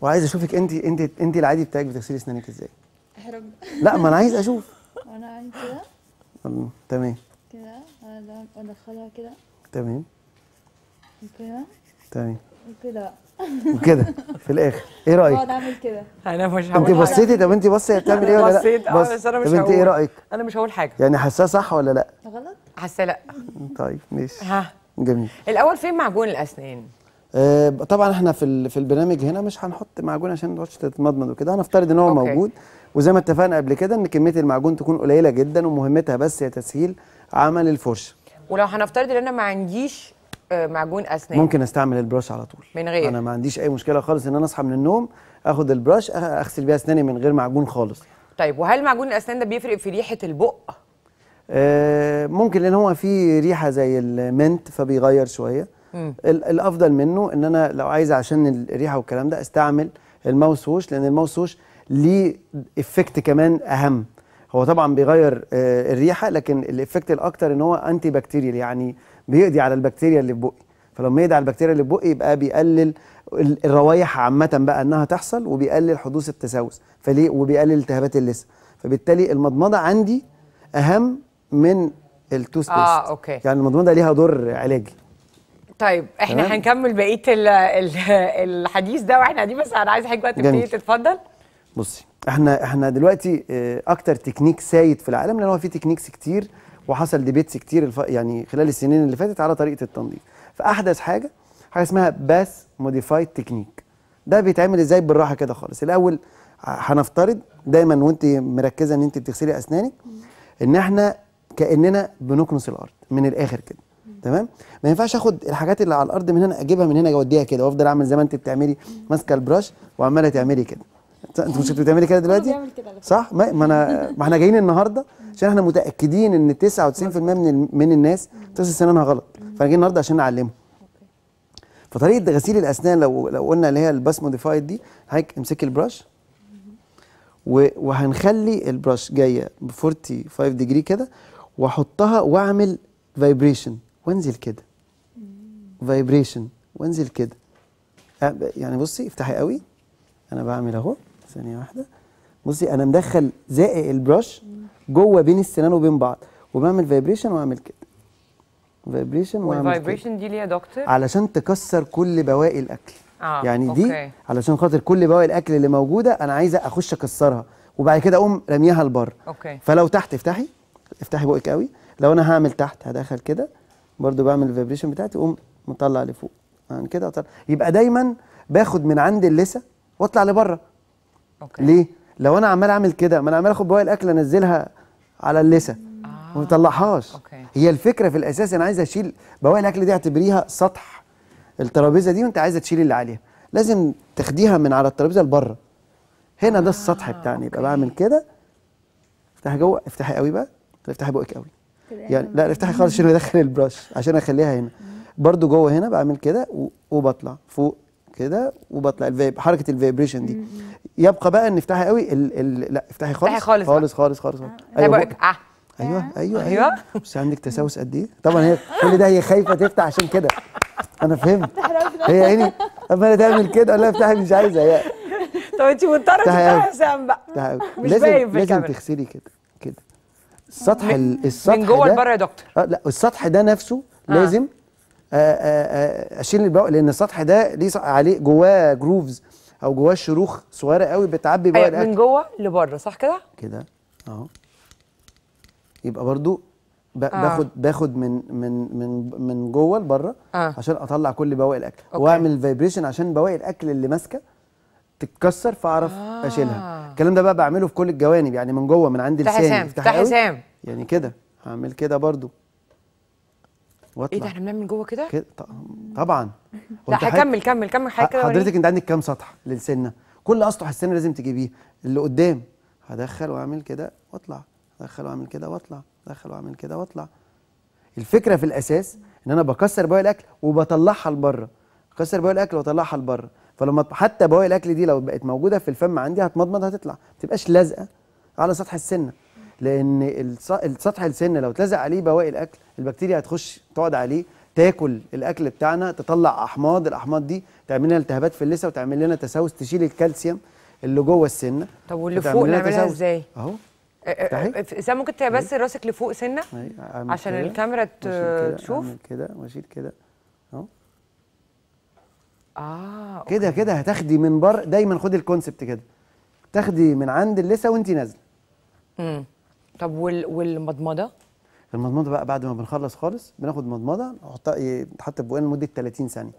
وعايز اشوفك انت انت انت العادي بتاعك بتغسلي اسنانك ازاي اهرب لا ما انا عايز اشوف انا عايز كده تمام كده ادخلها كده تمام كده تمام وكده وكده في الاخر ايه رايك؟ اقعد اعمل كده انا مش هقول انت بصيتي طب انت بصي هتعمل ايه ولا لا؟ بصيت اه بس انا مش هقول طب انت ايه رايك؟ انا مش هقول حاجه يعني حاساه صح ولا لا؟ غلط؟ حاساه لا طيب ماشي ها جميل الاول فين معجون الاسنان؟ آه، طبعا احنا في في البرنامج هنا مش هنحط معجون عشان ما تتمضمض وكده هنفترض ان هو أوكي. موجود وزي ما اتفقنا قبل كده ان كميه المعجون تكون قليله جدا ومهمتها بس هي تسهيل عمل الفرشه ولو هنفترض ان انا ما عنديش آه، معجون اسنان ممكن استعمل البراش على طول من غير انا ما عنديش اي مشكله خالص ان انا اصحى من النوم اخد البراش اغسل بيها اسناني من غير معجون خالص طيب وهل معجون الاسنان ده بيفرق في ريحه البق آه، ممكن لان هو فيه ريحه زي المنت فبيغير شويه مم. الافضل منه ان انا لو عايز عشان الريحه والكلام ده استعمل الماوس ووش لان الماوس ووش ليه افكت كمان اهم هو طبعا بيغير آه، الريحه لكن الافكت الاكتر ان هو انتي بكتيريال يعني بيقضي على البكتيريا اللي في بقي فلما يقضي على البكتيريا اللي في بقي يبقى بيقلل الروايح عامه بقى انها تحصل وبيقلل حدوث التسوس فليه وبيقلل التهابات اللثه فبالتالي المضمضه عندي اهم من التوث آه، أوكي. يعني المضمضه ليها دور علاجي طيب احنا تمام. هنكمل بقيه الـ الـ الحديث ده واحنا قاعدين بس انا عايز حضرتك بقى تبتدي تتفضل بصي احنا احنا دلوقتي آه، اكتر تكنيك سايد في العالم لان هو في تكنيكس كتير وحصل ديبيتس كتير الف... يعني خلال السنين اللي فاتت على طريقه التنظيف فاحدث حاجه حاجه اسمها باس موديفايد تكنيك ده بيتعمل ازاي بالراحه كده خالص الاول آه، هنفترض دايما وانت مركزه ان انت بتغسلي اسنانك ان احنا كاننا بنكنس الارض من الاخر كده تمام ما ينفعش اخد الحاجات اللي على الارض من هنا اجيبها من هنا اوديها كده وافضل اعمل زي ما انت بتعملي ماسكه البراش وعماله تعملي كده انت مش بتعملي كده دلوقتي صح ما, انا ما احنا جايين النهارده عشان احنا متاكدين ان 99% من من الناس بتغسل سنانها غلط فانا جاي النهارده عشان نعلمهم فطريقه غسيل الاسنان لو لو قلنا اللي هي الباس موديفايد دي حضرتك امسكي البراش وهنخلي البراش جايه ب 45 ديجري كده واحطها واعمل فايبريشن وانزل كده فايبريشن وانزل كده يعني بصي افتحي قوي انا بعمل اهو ثانيه واحده بصي انا مدخل زائق البرش جوه بين السنان وبين بعض وبعمل فايبريشن واعمل كده فايبريشن واعمل والفايبريشن دي ليه يا دكتور علشان تكسر كل بواقي الاكل آه. يعني دي أوكي. علشان خاطر كل بواقي الاكل اللي موجوده انا عايزه اخش اكسرها وبعد كده اقوم رميها لبره اوكي فلو تحت افتحي افتحي بقك قوي لو انا هعمل تحت هدخل كده برضو بعمل الفايبريشن بتاعتي اقوم مطلع لفوق يعني كده أطلع. يبقى دايما باخد من عند اللسة واطلع لبره اوكي ليه لو انا عمال اعمل كده ما انا عمال اخد بواقي الاكل انزلها على اللسة آه. وما اطلعهاش هي الفكره في الاساس انا عايز اشيل بواقي الاكل دي اعتبريها سطح الترابيزه دي وانت عايزه تشيل اللي عليها لازم تاخديها من على الترابيزه لبره هنا ده السطح آه، بتاعنا يبقى بعمل كده افتحي جوه افتحي قوي بقى افتحي بقك قوي يعني, يعني لا افتحي خالص عشان ادخل البراش عشان اخليها هنا برده جوه هنا بعمل كده وبطلع فوق كده وبطلع الفيب حركه الفيبريشن دي يبقى بقى ان افتحي قوي ال ال لا افتحي خالص افتحي خالص خالص خالص خالص, خالص. آه، ايوه بقى آه. أيوة،, آه. ايوه ايوه ايوه بس عندك تساوس قد ايه طبعا هي كل ده هي خايفه تفتح عشان كده انا فهمت هي عيني اما تعمل كده لها افتحي مش عايزه هي طب انت مضطره تفتحي يا حسام بقى مش باين في الكاميرا لازم تغسلي كده السطح من السطح من جوه لبره يا دكتور آه لا السطح ده نفسه آه. لازم آه، آه، آه، اشيل البواقي لان السطح ده ليه عليه جواه جروفز او جواه شروخ صغيره قوي بتعبي بقى أيوة، من جوه لبره صح كده كده اهو يبقى برضو باخد آه. باخد من من من من جوه لبره آه. عشان اطلع كل بواقي الاكل أوكي. واعمل فايبريشن عشان بواقي الاكل اللي ماسكه تتكسر فاعرف آه. اشيلها الكلام ده بقى بعمله في كل الجوانب يعني من جوه من عند لساني افتح حسام افتح حسام يعني كده هعمل كده برضو واطلع ايه ده احنا بنعمل جوه كده؟ كده طبعا لا هكمل كمل كمل حاجه كده حضرتك انت عندك كام سطح للسنه؟ كل اسطح السنه لازم تجيبيه اللي قدام هدخل واعمل كده واطلع ادخل واعمل كده واطلع ادخل واعمل كده واطلع الفكره في الاساس ان انا بكسر بواقي الاكل وبطلعها لبره بكسر بواقي الاكل واطلعها لبره فلما حتى بواقي الاكل دي لو بقت موجوده في الفم عندي هتمضمض هتطلع ما تبقاش لازقه على سطح السنه لان سطح السنه لو اتلزق عليه بواقي الاكل البكتيريا هتخش تقعد عليه تاكل الاكل بتاعنا تطلع احماض الاحماض دي تعمل لنا التهابات في اللثه وتعمل لنا تسوس تشيل الكالسيوم اللي جوه السنه طب واللي فوق نعملها ازاي اهو ازاي أه، أه، أه، ممكن بس راسك لفوق سنه عشان الكاميرا تشوف كده ماشي كده اهو اه كده كده هتاخدي من بره دايما خدي الكونسبت كده تاخدي من عند اللسه وانت نازله امم طب وال... والمضمضه المضمضه بقى بعد ما بنخلص خالص بناخد مضمضه نحطها تتحط في بقنا لمده 30 ثانيه